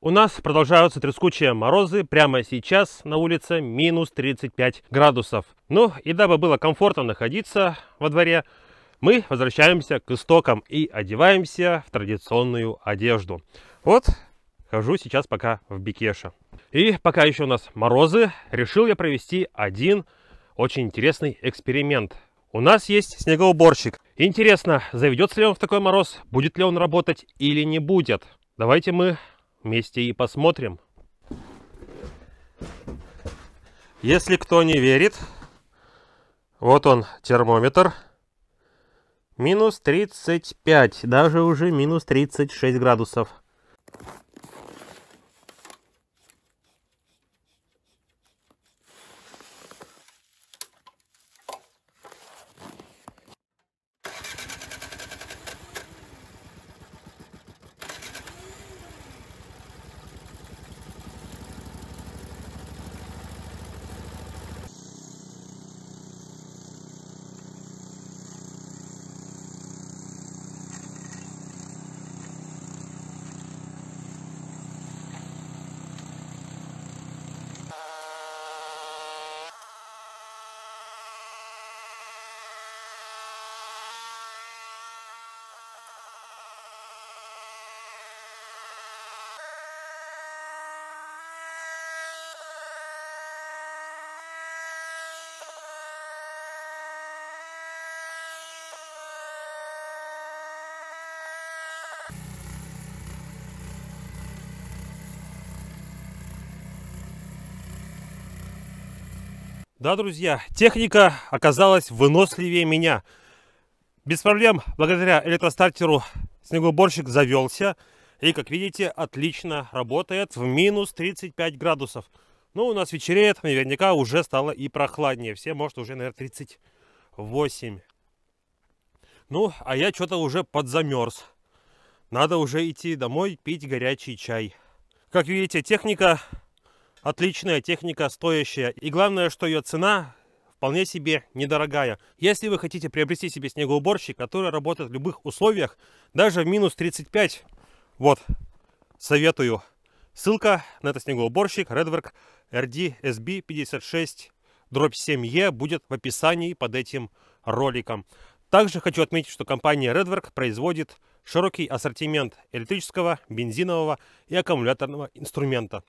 У нас продолжаются трескучие морозы. Прямо сейчас на улице минус 35 градусов. Ну и дабы было комфортно находиться во дворе, мы возвращаемся к истокам и одеваемся в традиционную одежду. Вот, хожу сейчас пока в Бикеше. И пока еще у нас морозы, решил я провести один очень интересный эксперимент. У нас есть снегоуборщик. Интересно, заведется ли он в такой мороз, будет ли он работать или не будет. Давайте мы Вместе и посмотрим. Если кто не верит, вот он термометр. Минус 35, даже уже минус 36 градусов. Да, друзья, техника оказалась выносливее меня. Без проблем, благодаря электростартеру, снегоуборщик завелся. И, как видите, отлично работает в минус 35 градусов. Ну, у нас вечереет, наверняка уже стало и прохладнее. Все, может, уже, наверное, 38. Ну, а я что-то уже подзамерз. Надо уже идти домой пить горячий чай. Как видите, техника Отличная техника, стоящая. И главное, что ее цена вполне себе недорогая. Если вы хотите приобрести себе снегоуборщик, который работает в любых условиях, даже в минус 35, вот, советую. Ссылка на этот снегоуборщик Redwork RDSB 56 дробь 7E будет в описании под этим роликом. Также хочу отметить, что компания Redwork производит широкий ассортимент электрического, бензинового и аккумуляторного инструмента.